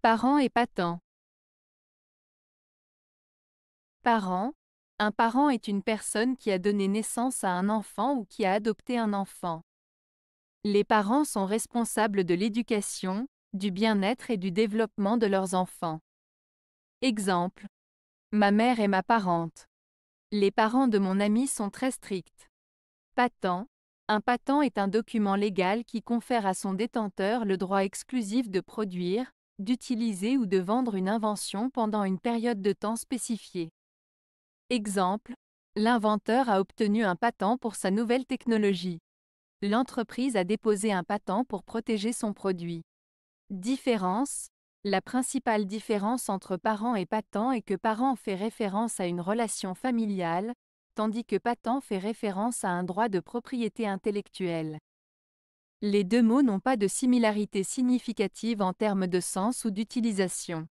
Parents et patents Parents. Un parent est une personne qui a donné naissance à un enfant ou qui a adopté un enfant. Les parents sont responsables de l'éducation, du bien-être et du développement de leurs enfants. Exemple. Ma mère est ma parente. Les parents de mon ami sont très stricts. Patent. Un patent est un document légal qui confère à son détenteur le droit exclusif de produire, d'utiliser ou de vendre une invention pendant une période de temps spécifiée. Exemple, l'inventeur a obtenu un patent pour sa nouvelle technologie. L'entreprise a déposé un patent pour protéger son produit. Différence La principale différence entre parent et patent est que parent fait référence à une relation familiale, tandis que patent fait référence à un droit de propriété intellectuelle. Les deux mots n'ont pas de similarité significative en termes de sens ou d'utilisation.